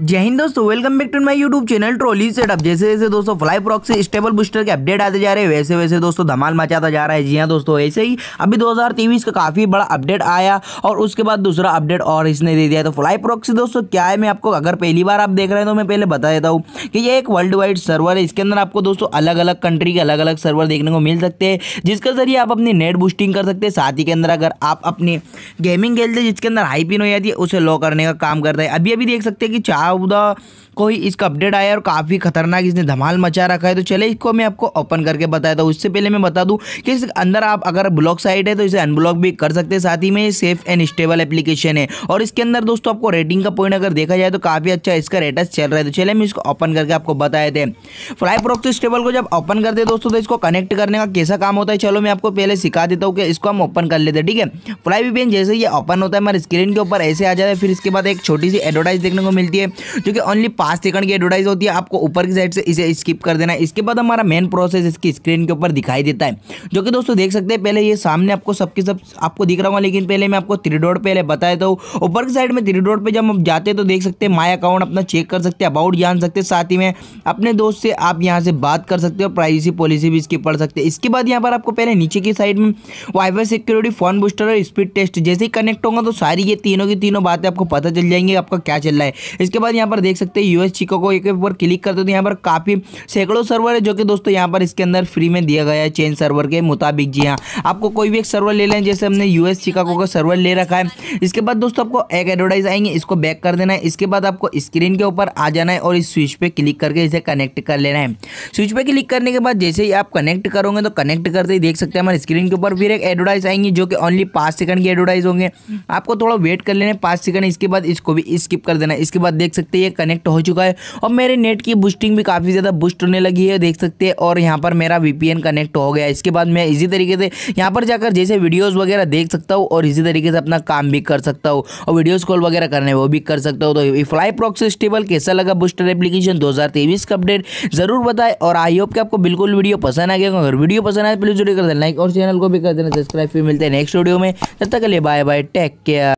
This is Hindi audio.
जय हिंद दोस्तों welcome back to my YouTube channel trolley setup जैसे जैसे दोस्तों फ्लाई प्रॉक से स्टेबल बूस्टर के अपडेट आते जा रहे हैं वैसे वैसे दोस्तों धमाल मचाता जा रहा है जी हाँ दोस्तों ऐसे ही अभी 2023 का काफ़ी बड़ा अपडेट आया और उसके बाद दूसरा अपडेट और इसने दे दिया तो फ्लाई प्रॉक से दोस्तों क्या है मैं आपको अगर पहली बार आप देख रहे हैं तो मैं पहले बता देता हूँ कि ये एक वर्ल्ड वाइड सर्वर है इसके अंदर आपको दोस्तों अलग अलग कंट्री के अलग अलग सर्वर देखने को मिल सकते हैं जिसके जरिए आप अपनी नेट बूस्टिंग कर सकते हैं साथ ही के अंदर अगर आप अपनी गेमिंग खेलते जिसके अंदर हाई पिन हो जाती है उसे लो करने का काम करता है अभी अभी देख सकते हैं कि चार चौदह को ही इसका अपडेट आया और काफ़ी खतरनाक इसने धमाल मचा रखा है तो चले इसको मैं आपको ओपन करके बताया था उससे पहले मैं बता दूँ कि इसके अंदर आप अगर ब्लॉक साइट है तो इसे अनब्लॉक भी कर सकते हैं साथ ही में सेफ एंड स्टेबल एप्लीकेशन है और इसके अंदर दोस्तों आपको रेटिंग का पॉइंट अगर देखा जाए तो काफ़ी अच्छा इसका रेटस चल रहा है तो चले मैं इसको ओपन करके आपको बताए थे फ्लाई प्रोक्स स्टेबल को जब ओपन करते दोस्तों तो इसको कनेक्ट करने का कैसा काम होता है चलो मैं आपको पहले सिखा देता हूँ कि इसको हम ओपन कर लेते हैं ठीक है फ्लाई वी जैसे ये ओपन होता है हमारे स्क्रीन के ऊपर ऐसे आ जाता है फिर इसके बाद एक छोटी सी एडवर्टाइज देखने को मिलती है जो कि ओनली पाँच सेकंड की एडवर्टाइज होती है आपको ऊपर की साइड से इसे स्किप कर देना है इसके बाद हमारा मेन प्रोसेस इसकी स्क्रीन के ऊपर दिखाई देता है जो कि दोस्तों देख सकते हैं पहले ये सामने आपको सबके सब आपको दिख रहा हूँ लेकिन पहले मैं आपको थ्री डॉट पहले बताया तो ऊपर की साइड में थ्री डॉट पर जब हम जाते हैं तो देख सकते हैं माई अकाउंट अपना चेक कर सकते हैं अबाउट जान सकते हैं साथ ही में अपने दोस्त से आप यहाँ से बात कर सकते हो प्राइवेसी पॉलिसी भी इसकी पढ़ सकते हैं इसके बाद यहाँ पर आपको पहले नीचे की साइड में वाईफाई सिक्योरिटी फोन बूस्टर और स्पीड टेस्ट जैसे ही कनेक्ट होगा तो सारी ये तीनों की तीनों बातें आपको पता चल जाएंगे आपका क्या चल रहा है इसके बाद यहाँ पर देख सकते हैं यूएस चिको को एक बार क्लिक करते तो यहाँ पर काफ़ी सैकड़ों सर्वर है जो कि दोस्तों यहाँ पर इसके अंदर फ्री में दिया गया है चेन सर्वर के मुताबिक जी हाँ आपको कोई भी एक सर्वर ले लें जैसे हमने यूएस चिकाको का सर्वर ले रखा है इसके बाद दोस्तों आपको एक एडवर्टाइज आएंगे इसको बैक कर देना है इसके बाद आपको स्क्रीन के ऊपर आ जाना है और इस स्विच पे क्लिक करके इसे कनेक्ट कर लेना है स्विच पे क्लिक करने के बाद जैसे ही आप कनेक्ट करोगे तो कनेक्ट करते ही देख सकते हैं हमारे स्क्रीन के ऊपर फिर एक एडवर्टाइज आएंगी जो कि ओनली पाँच सेकंड की एडवर्टाइज होंगे आपको थोड़ा वेट कर लेना है पाँच सेकंड इसके बाद इसको भी स्किप कर देना है इसके बाद देख देख सकते हैं कनेक्ट हो चुका है और मेरे नेट की बूस्टिंग भी काफ़ी ज़्यादा बूस्ट होने लगी है देख सकते हैं और यहाँ पर मेरा वीपीएन कनेक्ट हो गया इसके बाद मैं इसी तरीके से यहाँ पर जाकर जैसे वीडियोज़ वगैरह देख सकता हूँ और इसी तरीके से अपना काम भी कर सकता हूँ और वीडियोज़ कॉल वगैरह करने वो भी कर सकता हूँ तो फ्लाई प्रोक्सिस्टेबल कैसा लगा बूस्टर एप्लीकेशन दो का अपडेट ज़रूर बताए और आई होप कि आपको बिल्कुल वीडियो पसंद आ गया अगर वीडियो पसंद आए प्लीज़ जरूर कर देना लाइक और चैनल को भी कर देना सब्सक्राइब भी मिलते हैं नेक्स्ट वीडियो में तब तक के लिए बाय बाय टेक केयर